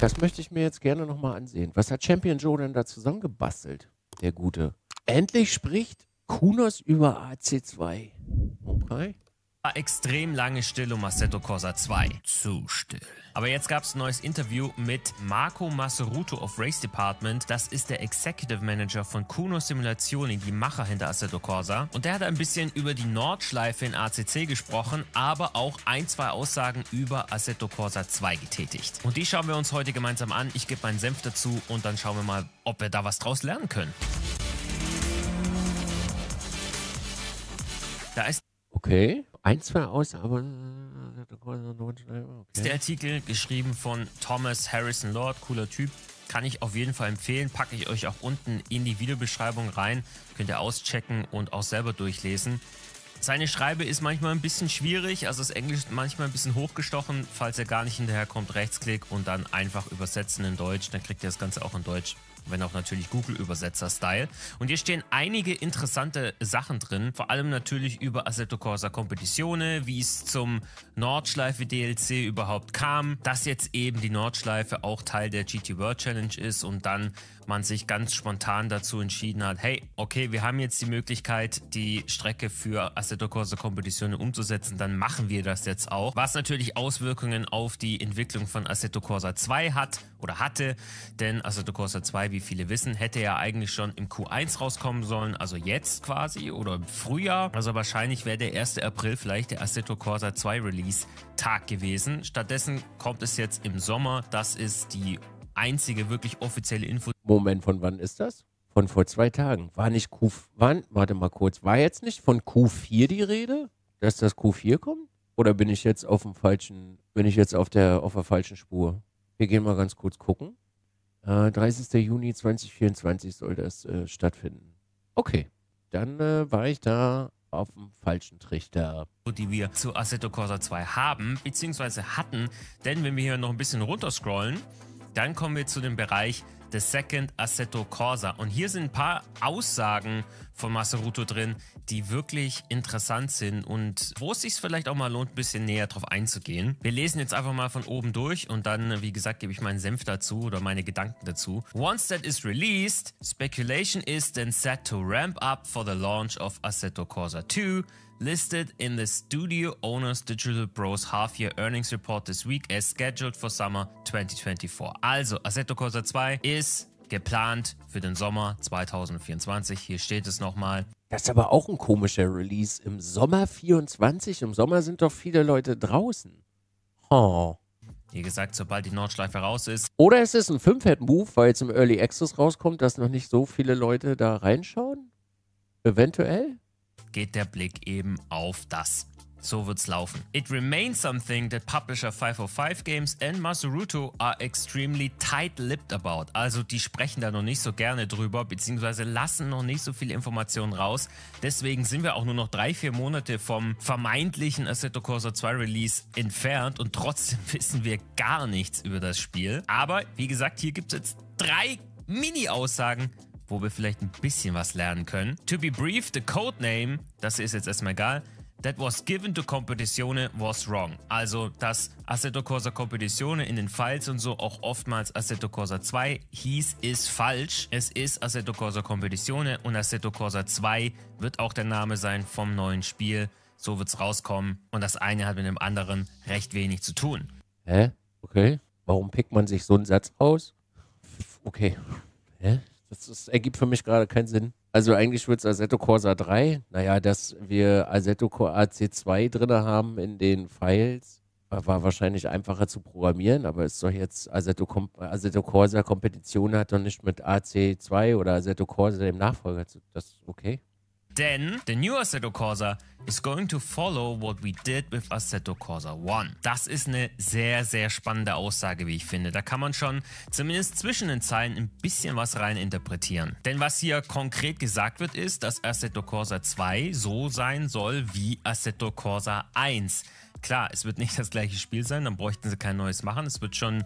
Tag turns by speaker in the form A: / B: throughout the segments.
A: Das möchte ich mir jetzt gerne nochmal ansehen. Was hat Champion Joe denn da zusammengebastelt, der Gute? Endlich spricht Kunos über AC2. Okay.
B: War extrem lange still um Assetto Corsa 2. Zu still. Aber jetzt gab es ein neues Interview mit Marco Maseruto of Race Department. Das ist der Executive Manager von Kuno Simulazioni, die Macher hinter Assetto Corsa. Und der hat ein bisschen über die Nordschleife in ACC gesprochen, aber auch ein, zwei Aussagen über Assetto Corsa 2 getätigt. Und die schauen wir uns heute gemeinsam an. Ich gebe meinen Senf dazu und dann schauen wir mal, ob wir da was draus lernen können. Da ist Okay
A: ein, zwei Ausgaben.
B: Äh, okay. Ist der Artikel geschrieben von Thomas Harrison Lord, cooler Typ. Kann ich auf jeden Fall empfehlen. Packe ich euch auch unten in die Videobeschreibung rein. Könnt ihr auschecken und auch selber durchlesen. Seine Schreibe ist manchmal ein bisschen schwierig, also das Englisch ist manchmal ein bisschen hochgestochen. Falls er gar nicht hinterherkommt, rechtsklick und dann einfach übersetzen in Deutsch. Dann kriegt ihr das Ganze auch in Deutsch wenn auch natürlich Google-Übersetzer-Style. Und hier stehen einige interessante Sachen drin, vor allem natürlich über Assetto Corsa Competizione, wie es zum Nordschleife-DLC überhaupt kam, dass jetzt eben die Nordschleife auch Teil der GT World Challenge ist und dann man sich ganz spontan dazu entschieden hat, hey, okay, wir haben jetzt die Möglichkeit, die Strecke für Assetto Corsa Competizione umzusetzen, dann machen wir das jetzt auch. Was natürlich Auswirkungen auf die Entwicklung von Assetto Corsa 2 hat oder hatte, denn Assetto also Corsa 2, wie viele wissen, hätte ja eigentlich schon im Q1 rauskommen sollen, also jetzt quasi oder im Frühjahr. Also wahrscheinlich wäre der 1. April vielleicht der Assetto Corsa 2 Release Tag gewesen. Stattdessen kommt es jetzt im Sommer. Das ist die einzige wirklich offizielle Info.
A: Moment, von wann ist das? Von vor zwei Tagen. War nicht Q... Wann? Warte mal kurz. War jetzt nicht von Q4 die Rede, dass das Q4 kommt? Oder bin ich jetzt auf dem falschen... Bin ich jetzt auf der, auf der falschen Spur? Wir gehen mal ganz kurz gucken. Äh, 30. Juni 2024 soll das äh, stattfinden. Okay, dann äh, war ich da auf dem falschen Trichter.
B: Die wir zu Assetto Corsa 2 haben, beziehungsweise hatten. Denn wenn wir hier noch ein bisschen runterscrollen, dann kommen wir zu dem Bereich The Second Assetto Corsa. Und hier sind ein paar Aussagen von Masaruto drin, die wirklich interessant sind und wo es sich vielleicht auch mal lohnt, ein bisschen näher drauf einzugehen. Wir lesen jetzt einfach mal von oben durch und dann, wie gesagt, gebe ich meinen Senf dazu oder meine Gedanken dazu. Once that is released, speculation is then set to ramp up for the launch of Assetto Corsa 2 listed in the Studio Owners Digital Bros Half Year Earnings Report this week as scheduled for summer 2024. Also, Assetto Corsa 2 ist geplant für den Sommer 2024. Hier steht es nochmal. Das ist
A: aber auch ein komischer Release. Im Sommer 24, im Sommer sind doch viele Leute draußen. Oh.
B: Wie gesagt, sobald die Nordschleife raus ist.
A: Oder ist es ein 5-Head-Move, weil jetzt im Early Access rauskommt, dass noch nicht so viele Leute da reinschauen? Eventuell?
B: geht der Blick eben auf das. So wird's laufen. It remains something that publisher 505 Games and Masaruto are extremely tight-lipped about. Also die sprechen da noch nicht so gerne drüber, beziehungsweise lassen noch nicht so viele Informationen raus. Deswegen sind wir auch nur noch drei, vier Monate vom vermeintlichen Assetto Corsa 2 Release entfernt und trotzdem wissen wir gar nichts über das Spiel. Aber wie gesagt, hier gibt es jetzt drei Mini-Aussagen wo wir vielleicht ein bisschen was lernen können. To be brief, the code name, das ist jetzt erstmal egal, that was given to Competizione was wrong. Also, dass Assetto Corsa Competizione in den Files und so auch oftmals Assetto Corsa 2 hieß, ist falsch. Es ist Assetto Corsa Competizione und Assetto Corsa 2 wird auch der Name sein vom neuen Spiel. So wird's rauskommen. Und das eine hat mit dem anderen recht wenig zu tun.
A: Hä? Okay. Warum pickt man sich so einen Satz aus? Okay. Hä? Das, das ergibt für mich gerade keinen Sinn. Also eigentlich wird es Assetto Corsa 3. Naja, dass wir Assetto Corsa AC2 drin haben in den Files, äh, war wahrscheinlich einfacher zu programmieren, aber es soll jetzt Assetto, Assetto Corsa Kompetition hat doch nicht mit AC2 oder Assetto Corsa dem Nachfolger zu. Das okay
B: denn the new Assetto Corsa is going to follow what we did with Assetto Corsa 1. Das ist eine sehr, sehr spannende Aussage, wie ich finde. Da kann man schon zumindest zwischen den Zeilen ein bisschen was rein interpretieren. Denn was hier konkret gesagt wird, ist, dass Assetto Corsa 2 so sein soll wie Assetto Corsa 1. Klar, es wird nicht das gleiche Spiel sein, dann bräuchten sie kein neues machen. Es wird schon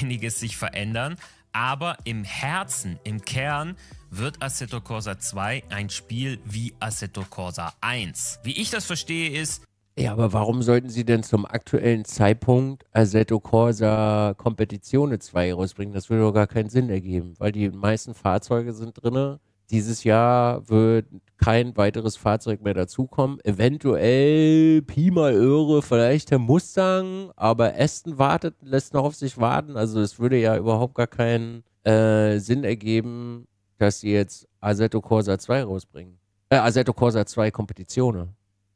B: einiges sich verändern. Aber im Herzen, im Kern, wird Assetto Corsa 2 ein Spiel wie Assetto Corsa 1. Wie ich das verstehe ist...
A: Ja, aber warum sollten sie denn zum aktuellen Zeitpunkt Assetto Corsa Competizione 2 rausbringen? Das würde doch gar keinen Sinn ergeben, weil die meisten Fahrzeuge sind drinne dieses Jahr wird kein weiteres Fahrzeug mehr dazukommen. Eventuell Pi mal Öre, vielleicht der Mustang, aber Aston wartet, lässt noch auf sich warten. Also es würde ja überhaupt gar keinen äh, Sinn ergeben, dass sie jetzt Assetto Corsa 2 rausbringen. Äh, Assetto Corsa 2 Kompetitione.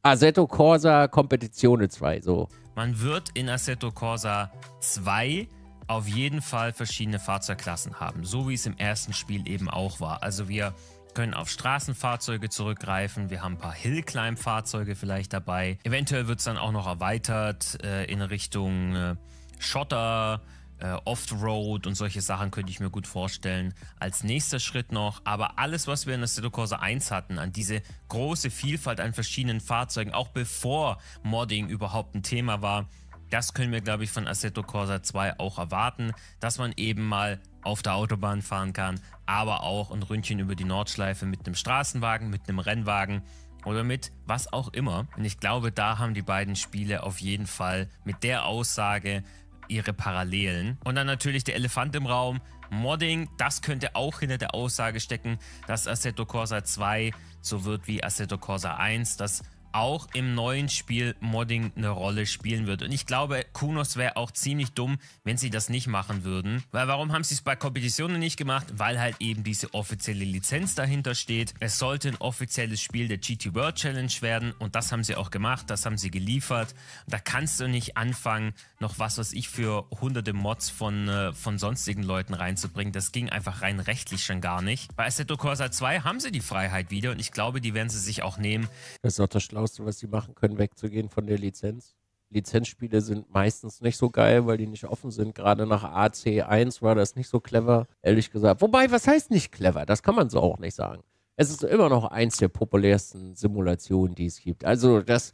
A: Assetto Corsa Kompetitione 2, so.
B: Man wird in Assetto Corsa 2 auf jeden Fall verschiedene Fahrzeugklassen haben, so wie es im ersten Spiel eben auch war. Also wir können auf Straßenfahrzeuge zurückgreifen, wir haben ein paar Hillclimb-Fahrzeuge vielleicht dabei. Eventuell wird es dann auch noch erweitert äh, in Richtung äh, Schotter, äh, Offroad und solche Sachen könnte ich mir gut vorstellen. Als nächster Schritt noch, aber alles, was wir in der City Corsa 1 hatten, an diese große Vielfalt an verschiedenen Fahrzeugen, auch bevor Modding überhaupt ein Thema war, das können wir, glaube ich, von Assetto Corsa 2 auch erwarten, dass man eben mal auf der Autobahn fahren kann, aber auch ein Ründchen über die Nordschleife mit einem Straßenwagen, mit einem Rennwagen oder mit was auch immer. Und ich glaube, da haben die beiden Spiele auf jeden Fall mit der Aussage ihre Parallelen. Und dann natürlich der Elefant im Raum, Modding, das könnte auch hinter der Aussage stecken, dass Assetto Corsa 2 so wird wie Assetto Corsa 1, dass auch im neuen Spiel Modding eine Rolle spielen wird. Und ich glaube, Kunos wäre auch ziemlich dumm, wenn sie das nicht machen würden. Weil warum haben sie es bei Competitionen nicht gemacht? Weil halt eben diese offizielle Lizenz dahinter steht. Es sollte ein offizielles Spiel der GT World Challenge werden und das haben sie auch gemacht, das haben sie geliefert. Da kannst du nicht anfangen, noch was, was ich für hunderte Mods von, äh, von sonstigen Leuten reinzubringen. Das ging einfach rein rechtlich schon gar nicht. Bei Assetto Corsa 2 haben sie die Freiheit wieder und ich glaube, die werden sie sich auch nehmen.
A: Das ist auch das Schlauste, was sie machen können, wegzugehen von der Lizenz. Lizenzspiele sind meistens nicht so geil, weil die nicht offen sind. Gerade nach AC1 war das nicht so clever, ehrlich gesagt. Wobei, was heißt nicht clever? Das kann man so auch nicht sagen. Es ist immer noch eins der populärsten Simulationen, die es gibt. Also, das,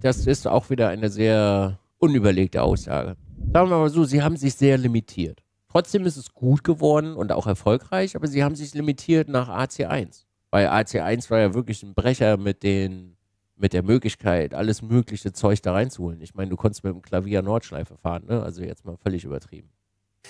A: das ist auch wieder eine sehr unüberlegte Aussage. Sagen wir mal so, sie haben sich sehr limitiert. Trotzdem ist es gut geworden und auch erfolgreich, aber sie haben sich limitiert nach AC1. Weil AC1 war ja wirklich ein Brecher mit den mit der Möglichkeit, alles mögliche Zeug da reinzuholen. Ich meine, du konntest mit dem Klavier Nordschleife fahren, ne? Also jetzt mal völlig übertrieben.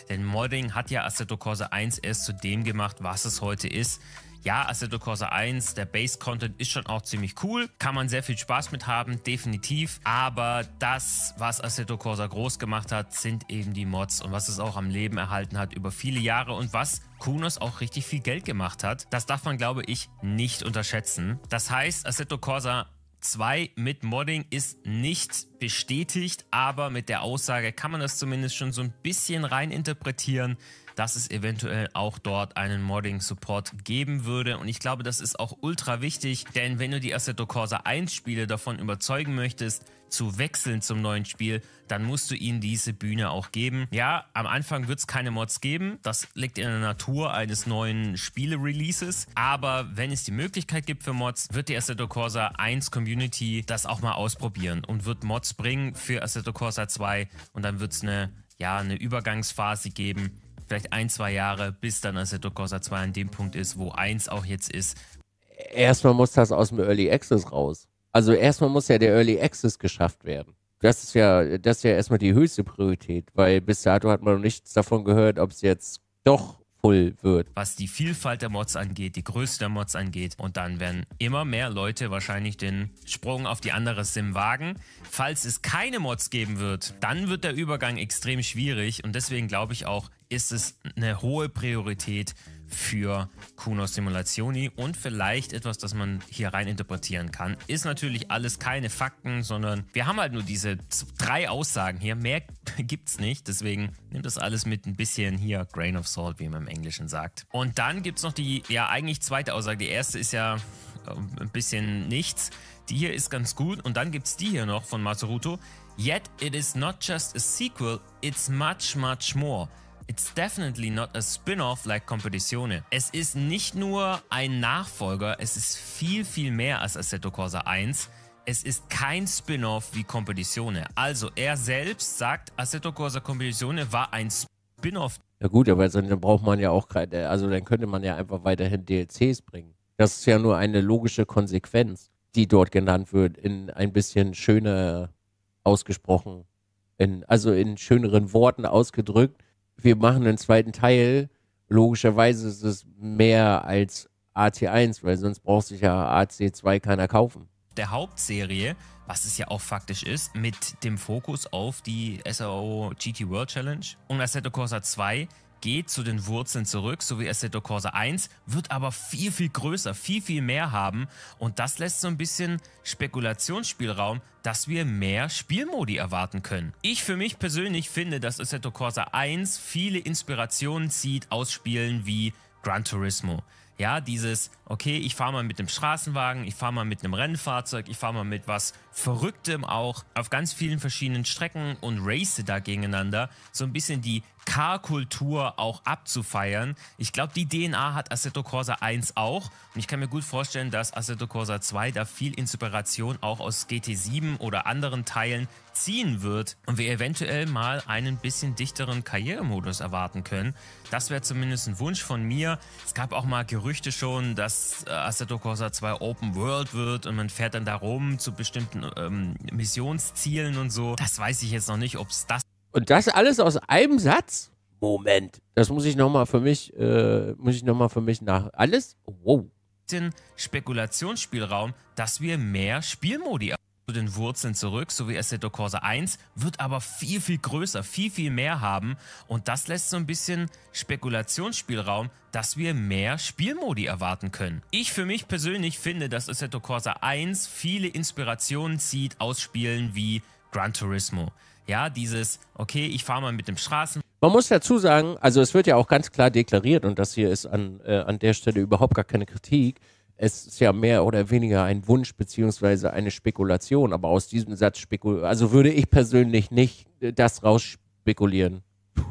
B: Denn Modding hat ja Assetto Corsa 1 erst zu dem gemacht, was es heute ist. Ja, Assetto Corsa 1, der Base-Content ist schon auch ziemlich cool, kann man sehr viel Spaß mit haben, definitiv. Aber das, was Assetto Corsa groß gemacht hat, sind eben die Mods und was es auch am Leben erhalten hat über viele Jahre und was Kunos auch richtig viel Geld gemacht hat. Das darf man, glaube ich, nicht unterschätzen. Das heißt, Assetto Corsa 2 mit Modding ist nicht bestätigt, aber mit der Aussage kann man das zumindest schon so ein bisschen rein interpretieren, dass es eventuell auch dort einen Modding-Support geben würde. Und ich glaube, das ist auch ultra wichtig, denn wenn du die Assetto Corsa 1 Spiele davon überzeugen möchtest, zu wechseln zum neuen Spiel, dann musst du ihnen diese Bühne auch geben. Ja, am Anfang wird es keine Mods geben. Das liegt in der Natur eines neuen Spiele-Releases. Aber wenn es die Möglichkeit gibt für Mods, wird die Assetto Corsa 1 Community das auch mal ausprobieren und wird Mods bringen für Assetto Corsa 2 und dann wird es eine, ja, eine Übergangsphase geben, vielleicht ein, zwei Jahre, bis dann Assetto Corsa 2 an dem Punkt ist, wo 1 auch jetzt ist.
A: Erstmal muss das aus dem Early Access raus. Also erstmal muss ja der Early Access geschafft werden. Das ist ja, das ist ja erstmal die höchste Priorität, weil bis dato hat man noch nichts davon gehört, ob es jetzt doch voll wird.
B: Was die Vielfalt der Mods angeht, die Größe der Mods angeht. Und dann werden immer mehr Leute wahrscheinlich den Sprung auf die andere Sim wagen. Falls es keine Mods geben wird, dann wird der Übergang extrem schwierig. Und deswegen glaube ich auch, ist es eine hohe Priorität für Kuno Simulationi und vielleicht etwas, das man hier rein interpretieren kann. Ist natürlich alles keine Fakten, sondern wir haben halt nur diese drei Aussagen hier. Mehr gibt es nicht, deswegen nimmt das alles mit ein bisschen hier Grain of Salt, wie man im Englischen sagt. Und dann gibt es noch die, ja eigentlich zweite Aussage. Die erste ist ja ähm, ein bisschen nichts. Die hier ist ganz gut und dann gibt es die hier noch von Matsuruto. Yet it is not just a sequel, it's much, much more. It's definitely not a spin-off like Competizione. Es ist nicht nur ein Nachfolger, es ist viel, viel mehr als Assetto Corsa 1. Es ist kein Spin-off wie Competizione. Also er selbst sagt, Assetto Corsa Competizione war ein Spin-off.
A: Ja gut, aber dann braucht man ja auch keine, also dann könnte man ja einfach weiterhin DLCs bringen. Das ist ja nur eine logische Konsequenz, die dort genannt wird, in ein bisschen schöner ausgesprochen, in, also in schöneren Worten ausgedrückt wir machen einen zweiten Teil. Logischerweise ist es mehr als AC1, weil sonst braucht sich ja AC2 keiner kaufen.
B: Der Hauptserie, was es ja auch faktisch ist, mit dem Fokus auf die SRO GT World Challenge und Assetto Corsa 2 geht zu den Wurzeln zurück, so wie Assetto Corsa 1, wird aber viel, viel größer, viel, viel mehr haben. Und das lässt so ein bisschen Spekulationsspielraum, dass wir mehr Spielmodi erwarten können. Ich für mich persönlich finde, dass Assetto Corsa 1 viele Inspirationen zieht aus Spielen wie Gran Turismo. Ja, dieses, okay, ich fahre mal mit einem Straßenwagen, ich fahre mal mit einem Rennfahrzeug, ich fahre mal mit was Verrücktem auch auf ganz vielen verschiedenen Strecken und race da gegeneinander. So ein bisschen die Car-Kultur auch abzufeiern. Ich glaube, die DNA hat Assetto Corsa 1 auch. Und ich kann mir gut vorstellen, dass Assetto Corsa 2 da viel Inspiration auch aus GT7 oder anderen Teilen ziehen wird und wir eventuell mal einen bisschen dichteren Karrieremodus erwarten können. Das wäre zumindest ein Wunsch von mir. Es gab auch mal Gerüchte schon, dass äh, Assetto Corsa 2 Open World wird und man fährt dann da rum zu bestimmten ähm, Missionszielen und so. Das weiß ich jetzt noch nicht, ob es das...
A: Und das alles aus einem Satz? Moment. Das muss ich nochmal für mich, äh, muss ich nochmal für mich nach... Alles? Wow.
B: Den Spekulationsspielraum, dass wir mehr Spielmodi zu den Wurzeln zurück, so wie Assetto Corsa 1, wird aber viel, viel größer, viel, viel mehr haben. Und das lässt so ein bisschen Spekulationsspielraum, dass wir mehr Spielmodi erwarten können. Ich für mich persönlich finde, dass Assetto Corsa 1 viele Inspirationen zieht aus Spielen wie Gran Turismo. Ja, dieses, okay, ich fahre mal mit dem Straßen.
A: Man muss dazu sagen, also es wird ja auch ganz klar deklariert und das hier ist an, äh, an der Stelle überhaupt gar keine Kritik es ist ja mehr oder weniger ein Wunsch beziehungsweise eine Spekulation, aber aus diesem Satz spekulieren, also würde ich persönlich nicht äh, das rausspekulieren.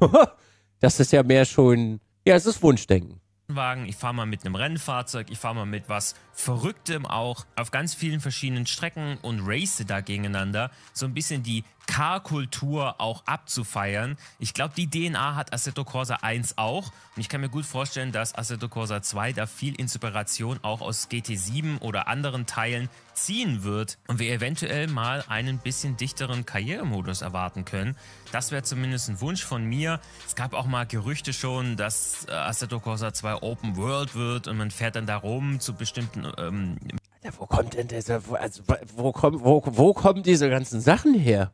A: das ist ja mehr schon, ja, es ist Wunschdenken.
B: Wagen, ich fahre mal mit einem Rennfahrzeug, ich fahre mal mit was Verrücktem auch, auf ganz vielen verschiedenen Strecken und race da gegeneinander. So ein bisschen die Car-Kultur auch abzufeiern. Ich glaube, die DNA hat Assetto Corsa 1 auch. Und ich kann mir gut vorstellen, dass Assetto Corsa 2 da viel Inspiration auch aus GT7 oder anderen Teilen ziehen wird und wir eventuell mal einen bisschen dichteren Karrieremodus erwarten können. Das wäre zumindest ein Wunsch von mir. Es gab auch mal Gerüchte schon, dass äh, Assetto Corsa 2 Open World wird und man fährt dann da rum zu bestimmten ähm,
A: ja, wo kommt denn dieser, also wo, wo, kommen, wo, wo kommen diese ganzen Sachen her?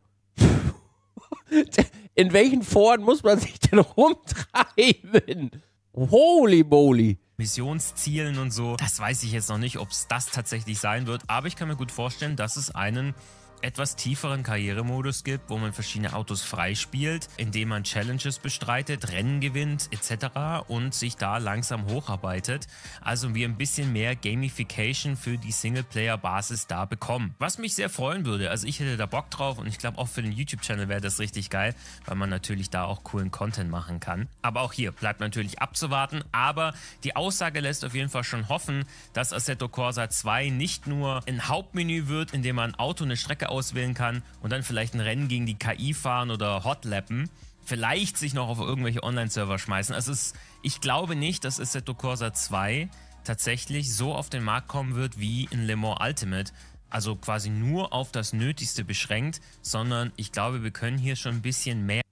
A: In welchen Foren muss man sich denn rumtreiben? Holy moly.
B: Missionszielen und so, das weiß ich jetzt noch nicht, ob es das tatsächlich sein wird, aber ich kann mir gut vorstellen, dass es einen etwas tieferen Karrieremodus gibt, wo man verschiedene Autos freispielt, indem man Challenges bestreitet, Rennen gewinnt etc. und sich da langsam hocharbeitet. Also wir ein bisschen mehr Gamification für die Singleplayer-Basis da bekommen. Was mich sehr freuen würde, also ich hätte da Bock drauf und ich glaube auch für den YouTube-Channel wäre das richtig geil, weil man natürlich da auch coolen Content machen kann. Aber auch hier bleibt natürlich abzuwarten, aber die Aussage lässt auf jeden Fall schon hoffen, dass Assetto Corsa 2 nicht nur ein Hauptmenü wird, in dem man Auto eine Strecke Strecke auswählen kann und dann vielleicht ein Rennen gegen die KI fahren oder hotlappen. Vielleicht sich noch auf irgendwelche Online-Server schmeißen. Also ist, ich glaube nicht, dass Assetto Corsa 2 tatsächlich so auf den Markt kommen wird wie in Le Mans Ultimate. Also quasi nur auf das Nötigste beschränkt, sondern ich glaube, wir können hier schon ein bisschen mehr.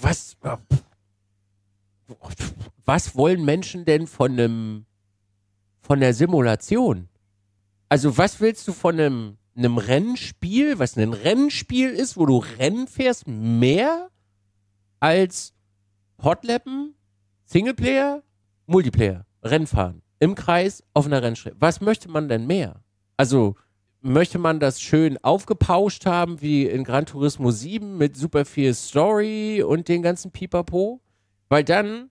B: Was? Äh,
A: was wollen Menschen denn von einem von der Simulation? Also was willst du von einem einem Rennspiel, was ein Rennspiel ist, wo du Rennen fährst, mehr als Hotlappen, Singleplayer, Multiplayer, Rennfahren im Kreis auf einer Rennstrecke. Was möchte man denn mehr? Also möchte man das schön aufgepauscht haben, wie in Gran Turismo 7 mit super viel Story und den ganzen Pipapo? Weil dann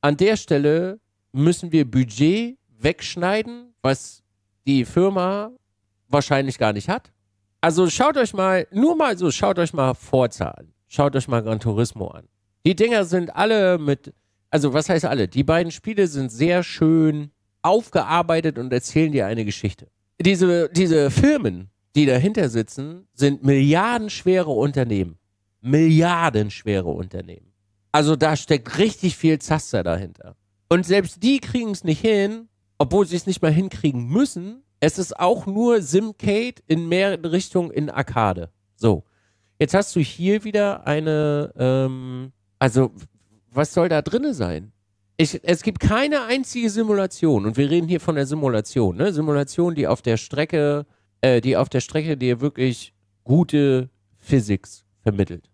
A: an der Stelle müssen wir Budget wegschneiden, was die Firma wahrscheinlich gar nicht hat. Also schaut euch mal, nur mal so, schaut euch mal Forza an. Schaut euch mal Gran Turismo an. Die Dinger sind alle mit, also was heißt alle? Die beiden Spiele sind sehr schön aufgearbeitet und erzählen dir eine Geschichte. Diese, diese Firmen, die dahinter sitzen, sind milliardenschwere Unternehmen. Milliardenschwere Unternehmen. Also da steckt richtig viel Zaster dahinter. Und selbst die kriegen es nicht hin, obwohl sie es nicht mal hinkriegen müssen, es ist auch nur Simcade in mehr Richtung in Arcade. So. Jetzt hast du hier wieder eine, ähm, also, was soll da drinne sein? Ich, es gibt keine einzige Simulation und wir reden hier von der Simulation, ne? Simulation, die auf der Strecke, äh, die auf der Strecke dir wirklich gute Physics vermittelt,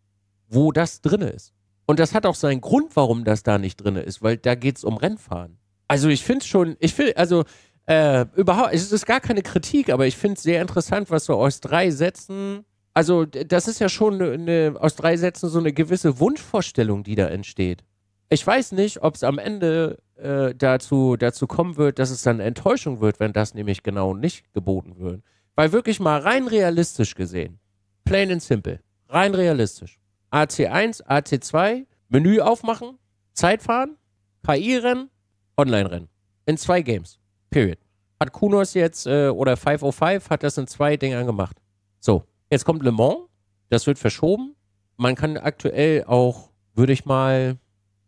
A: wo das drinne ist. Und das hat auch seinen Grund, warum das da nicht drinne ist, weil da geht's um Rennfahren. Also ich find's schon, ich finde, also äh, überhaupt, es ist gar keine Kritik, aber ich finde es sehr interessant, was so aus drei Sätzen, also das ist ja schon eine, ne, aus drei Sätzen so eine gewisse Wunschvorstellung, die da entsteht. Ich weiß nicht, ob es am Ende äh, dazu, dazu kommen wird, dass es dann Enttäuschung wird, wenn das nämlich genau nicht geboten wird. Weil wirklich mal rein realistisch gesehen, plain and simple, rein realistisch. AC1, AC2, Menü aufmachen, Zeit fahren, KI-Rennen, Online-Rennen. In zwei Games. Period. Hat Kunos jetzt äh, oder 505 hat das in zwei Dingern gemacht. So, jetzt kommt Le Mans, das wird verschoben. Man kann aktuell auch, würde ich mal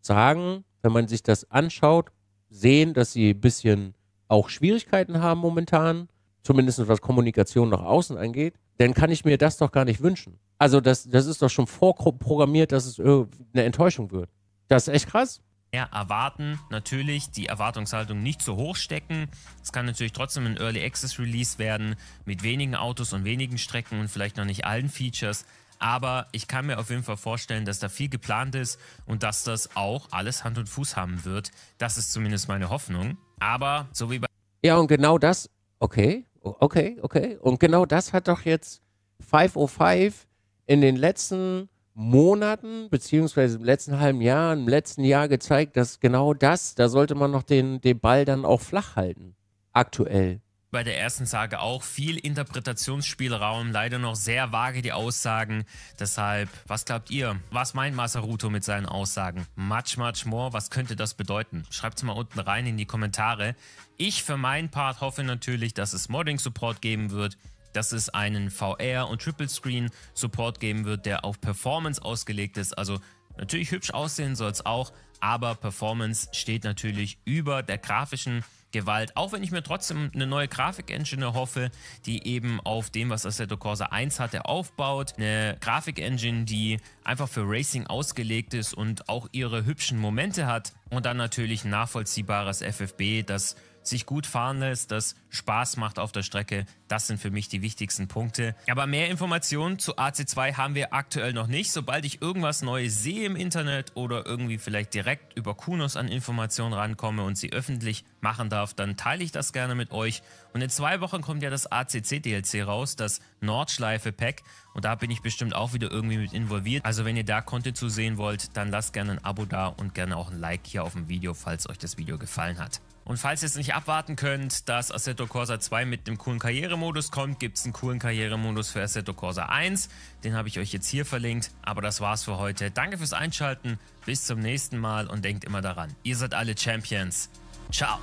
A: sagen, wenn man sich das anschaut, sehen, dass sie ein bisschen auch Schwierigkeiten haben momentan, zumindest was Kommunikation nach außen angeht, dann kann ich mir das doch gar nicht wünschen. Also das, das ist doch schon vorprogrammiert, dass es eine Enttäuschung wird. Das ist echt
B: krass ja, erwarten, natürlich die Erwartungshaltung nicht zu hoch stecken. Es kann natürlich trotzdem ein Early Access Release werden mit wenigen Autos und wenigen Strecken und vielleicht noch nicht allen Features. Aber ich kann mir auf jeden Fall vorstellen, dass da viel geplant ist und dass das auch alles Hand und Fuß haben wird. Das ist zumindest meine Hoffnung. Aber so wie bei.
A: Ja, und genau das. Okay, okay, okay. Und genau das hat doch jetzt 505 in den letzten Monaten, beziehungsweise im letzten halben Jahr, im letzten Jahr gezeigt, dass genau das, da sollte man noch den, den Ball dann auch flach halten. Aktuell
B: bei der ersten Sage auch viel Interpretationsspielraum, leider noch sehr vage die Aussagen. Deshalb, was glaubt ihr? Was meint Masaruto mit seinen Aussagen? Much, much more, was könnte das bedeuten? Schreibt es mal unten rein in die Kommentare. Ich für meinen Part hoffe natürlich, dass es Modding-Support geben wird dass es einen VR- und Triple Screen-Support geben wird, der auf Performance ausgelegt ist. Also natürlich hübsch aussehen soll es auch, aber Performance steht natürlich über der grafischen Gewalt. Auch wenn ich mir trotzdem eine neue Grafik-Engine hoffe, die eben auf dem, was Assetto Corsa 1 hatte, aufbaut. Eine Grafik-Engine, die einfach für Racing ausgelegt ist und auch ihre hübschen Momente hat. Und dann natürlich ein nachvollziehbares FFB, das sich gut fahren lässt, das Spaß macht auf der Strecke. Das sind für mich die wichtigsten Punkte. Aber mehr Informationen zu AC2 haben wir aktuell noch nicht. Sobald ich irgendwas Neues sehe im Internet oder irgendwie vielleicht direkt über Kunos an Informationen rankomme und sie öffentlich machen darf, dann teile ich das gerne mit euch. Und in zwei Wochen kommt ja das ACC-DLC raus, das Nordschleife-Pack. Und da bin ich bestimmt auch wieder irgendwie mit involviert. Also wenn ihr da Content zu sehen wollt, dann lasst gerne ein Abo da und gerne auch ein Like hier auf dem Video, falls euch das Video gefallen hat. Und falls ihr es nicht abwarten könnt, dass Assetto Corsa 2 mit einem coolen Karrieremodus kommt, gibt es einen coolen Karrieremodus für Assetto Corsa 1. Den habe ich euch jetzt hier verlinkt. Aber das war's für heute. Danke fürs Einschalten. Bis zum nächsten Mal und denkt immer daran, ihr seid alle Champions. Ciao.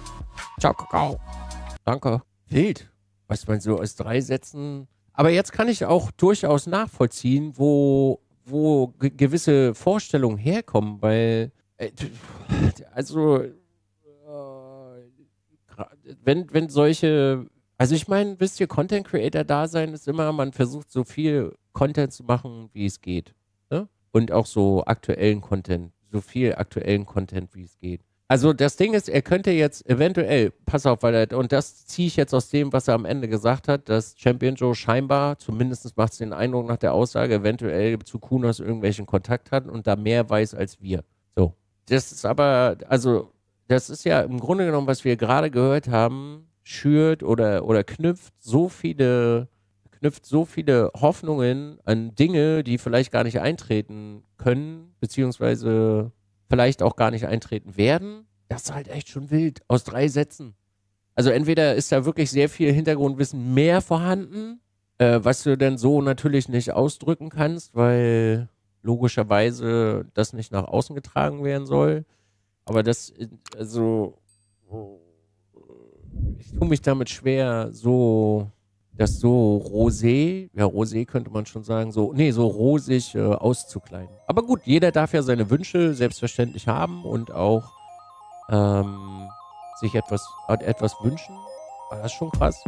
A: Ciao, Kakao. Danke. Wild, was man so aus drei Sätzen. Aber jetzt kann ich auch durchaus nachvollziehen, wo, wo gewisse Vorstellungen herkommen, weil. Äh, also wenn, wenn solche, also ich meine, wisst ihr, Content Creator da sein ist immer, man versucht so viel Content zu machen, wie es geht. Ne? Und auch so aktuellen Content, so viel aktuellen Content, wie es geht. Also das Ding ist, er könnte jetzt eventuell, pass auf, weil er, und das ziehe ich jetzt aus dem, was er am Ende gesagt hat, dass Champion Joe scheinbar, zumindest macht es den Eindruck nach der Aussage, eventuell zu Kunos irgendwelchen Kontakt hat und da mehr weiß als wir. So. Das ist aber, also das ist ja im Grunde genommen, was wir gerade gehört haben, schürt oder, oder knüpft so viele knüpft so viele Hoffnungen an Dinge, die vielleicht gar nicht eintreten können, beziehungsweise vielleicht auch gar nicht eintreten werden. Das ist halt echt schon wild aus drei Sätzen. Also entweder ist da wirklich sehr viel Hintergrundwissen mehr vorhanden, äh, was du denn so natürlich nicht ausdrücken kannst, weil logischerweise das nicht nach außen getragen werden soll. Aber das, äh, also, ich tue mich damit schwer, so, das so rosé, ja, rosé könnte man schon sagen, so, nee, so rosig äh, auszukleiden. Aber gut, jeder darf ja seine Wünsche selbstverständlich haben und auch ähm, sich etwas, etwas wünschen. War das schon krass?